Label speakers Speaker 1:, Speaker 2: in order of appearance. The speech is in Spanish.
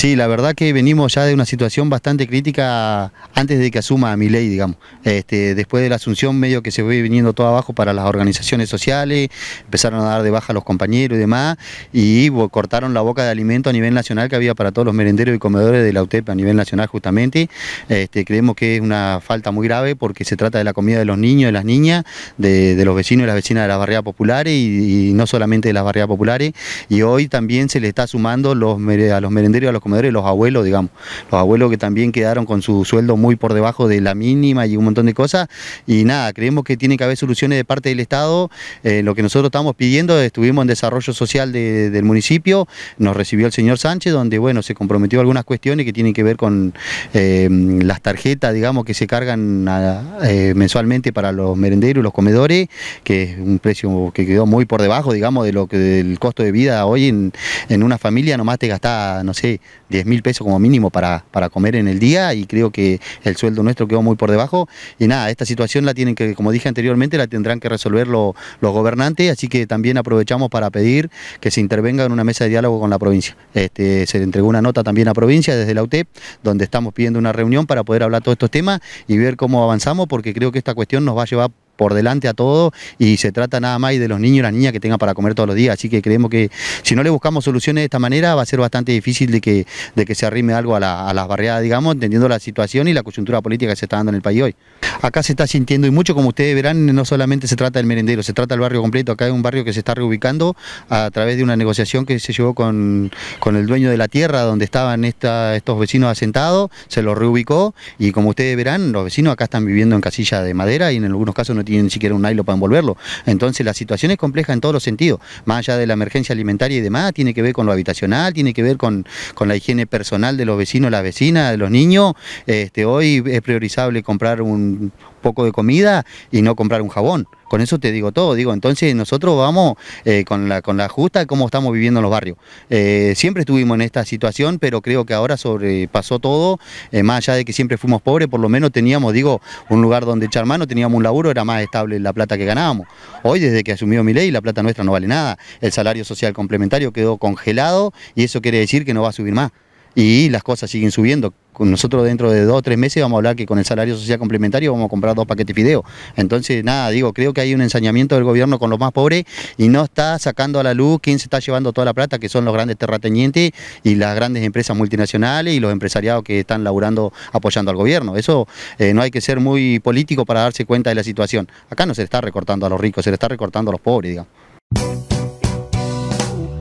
Speaker 1: Sí, la verdad que venimos ya de una situación bastante crítica antes de que asuma mi ley, digamos. Este, después de la asunción medio que se fue viniendo todo abajo para las organizaciones sociales, empezaron a dar de baja a los compañeros y demás, y cortaron la boca de alimento a nivel nacional que había para todos los merenderos y comedores de la UTEP a nivel nacional justamente. Este, creemos que es una falta muy grave porque se trata de la comida de los niños, de las niñas, de, los vecinos y las vecinas de las barriadas populares y, no solamente de las barriadas populares. Y hoy también se le está sumando a los merenderos y a los comedores los abuelos, digamos. Los abuelos que también quedaron con su sueldo muy por debajo de la mínima y un montón de cosas. Y nada, creemos que tiene que haber soluciones de parte del Estado. Eh, lo que nosotros estamos pidiendo, estuvimos en desarrollo social del municipio, nos recibió el señor Sánchez, donde bueno, se comprometió algunas cuestiones que tienen que ver con eh, las tarjetas, digamos, que se cargan eh, mensualmente para los merenderos y los comedores, que es un precio que quedó muy por debajo, digamos, de lo que del costo de vida hoy en, en una familia nomás te gastaba, no sé, 10 mil pesos como mínimo para, para comer en el día y creo que el sueldo nuestro quedó muy por debajo. Y nada, esta situación la tienen que, como dije anteriormente, la tendrán que resolver los gobernantes, así que también aprovechamos para pedir que se intervenga en una mesa de diálogo con la provincia. Este, se entregó una nota también a provincia desde la UTEP, donde estamos pidiendo una reunión para poder hablar todos estos temas y ver cómo avanzamos, porque creo que esta cuestión nos va a llevar por delante a todo y se trata nada más de los niños y las niñas que tengan para comer todos los días. Así que creemos que si no le buscamos soluciones de esta manera va a ser bastante difícil de que, de que se arrime algo a, las barriadas, digamos, entendiendo la situación y la coyuntura política que se está dando en el país hoy. Acá se está sintiendo y mucho, como ustedes verán, no solamente se trata del merendero, se trata del barrio completo. Acá hay un barrio que se está reubicando a través de una negociación que se llevó con, el dueño de la tierra donde estaban esta, estos vecinos asentados, se los reubicó y como ustedes verán, los vecinos acá están viviendo en casillas de madera y en algunos casos no tienen ni siquiera un nylon para envolverlo. Entonces la situación es compleja en todos los sentidos, más allá de la emergencia alimentaria y demás, tiene que ver con lo habitacional, tiene que ver con, con la higiene personal de los vecinos, las vecinas, de los niños. Este, hoy es priorizable comprar un, poco de comida y no comprar un jabón. Con eso te digo todo, digo, entonces nosotros vamos eh, con, la, con la justa cómo estamos viviendo en los barrios. Eh, siempre estuvimos en esta situación, pero creo que ahora sobrepasó todo, eh, más allá de que siempre fuimos pobres, por lo menos teníamos, digo, un lugar donde echar mano, teníamos un laburo, era más estable la plata que ganábamos. Hoy, desde que asumió mi ley, la plata nuestra no vale nada, el salario social complementario quedó congelado y eso quiere decir que no va a subir más y las cosas siguen subiendo. Nosotros dentro de dos o tres meses vamos a hablar que con el salario social complementario vamos a comprar dos paquetes de Entonces, nada, digo, creo que hay un ensañamiento del gobierno con los más pobres y no está sacando a la luz quién se está llevando toda la plata, que son los grandes terratenientes y las grandes empresas multinacionales y los empresariados que están laburando, apoyando al gobierno. Eso eh, no hay que ser muy político para darse cuenta de la situación. Acá no se le está recortando a los ricos, se le está recortando a los pobres, digamos.